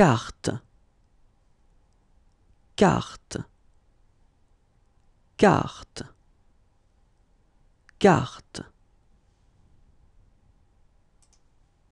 carte carte carte carte